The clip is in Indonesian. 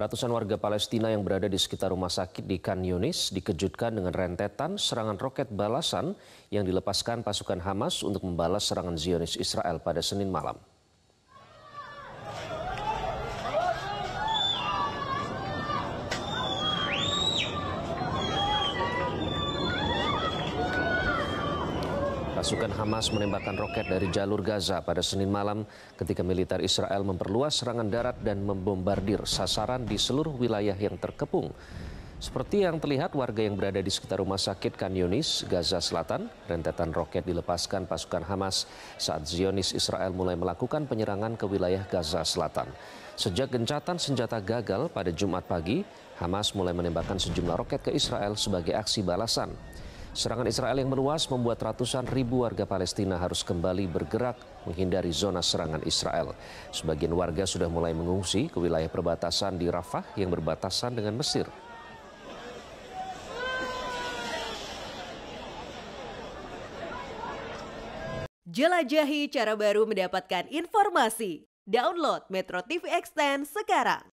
Ratusan warga Palestina yang berada di sekitar rumah sakit di Khan Yunis dikejutkan dengan rentetan serangan roket balasan yang dilepaskan pasukan Hamas untuk membalas serangan Zionis Israel pada Senin malam. Pasukan Hamas menembakkan roket dari jalur Gaza pada Senin malam ketika militer Israel memperluas serangan darat dan membombardir sasaran di seluruh wilayah yang terkepung. Seperti yang terlihat warga yang berada di sekitar rumah sakit Kan Yunis, Gaza Selatan, rentetan roket dilepaskan pasukan Hamas saat Zionis Israel mulai melakukan penyerangan ke wilayah Gaza Selatan. Sejak gencatan senjata gagal pada Jumat pagi, Hamas mulai menembakkan sejumlah roket ke Israel sebagai aksi balasan. Serangan Israel yang meluas membuat ratusan ribu warga Palestina harus kembali bergerak menghindari zona serangan Israel. Sebagian warga sudah mulai mengungsi ke wilayah perbatasan di Rafah yang berbatasan dengan Mesir. Jelajahi cara baru mendapatkan informasi. Download Metro TV Extend sekarang.